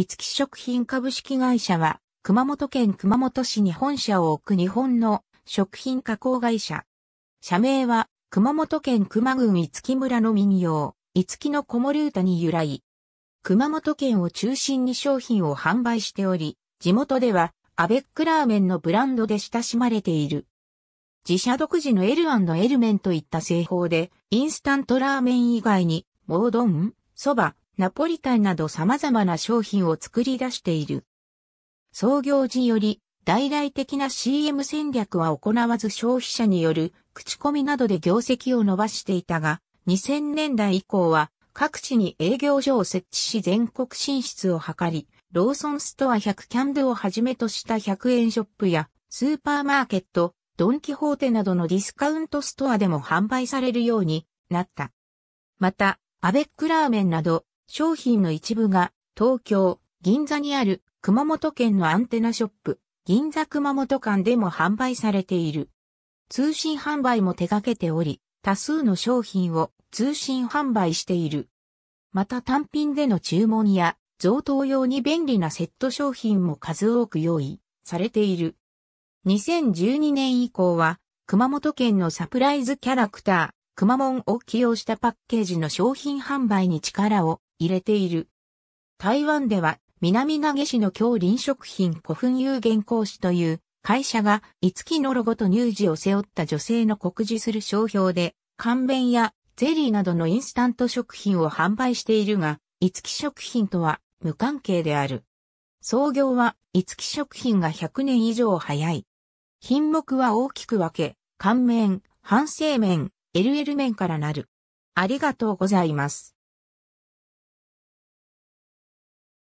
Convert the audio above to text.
いつき食品株式会社は、熊本県熊本市に本社を置く日本の食品加工会社。社名は、熊本県熊郡いつき村の民謡、いつきの子守歌に由来。熊本県を中心に商品を販売しており、地元では、アベックラーメンのブランドで親しまれている。自社独自の L&L 麺といった製法で、インスタントラーメン以外に、モードン、蕎麦、ナポリタンなど様々な商品を作り出している。創業時より大々的な CM 戦略は行わず消費者による口コミなどで業績を伸ばしていたが、2000年代以降は各地に営業所を設置し全国進出を図り、ローソンストア100キャンドゥをはじめとした100円ショップやスーパーマーケット、ドンキホーテなどのディスカウントストアでも販売されるようになった。また、アベックラーメンなど商品の一部が東京、銀座にある熊本県のアンテナショップ、銀座熊本館でも販売されている。通信販売も手掛けており、多数の商品を通信販売している。また単品での注文や贈答用に便利なセット商品も数多く用意されている。2012年以降は熊本県のサプライズキャラクター、熊門を起用したパッケージの商品販売に力を入れている。台湾では南投げ市の京林食品古墳有限講師という会社が五木のロゴと乳児を背負った女性の告示する商標で乾麺やゼリーなどのインスタント食品を販売しているが、五木食品とは無関係である。創業は五木食品が100年以上早い。品目は大きく分け、乾麺、半製麺、LL 麺からなる。ありがとうございます。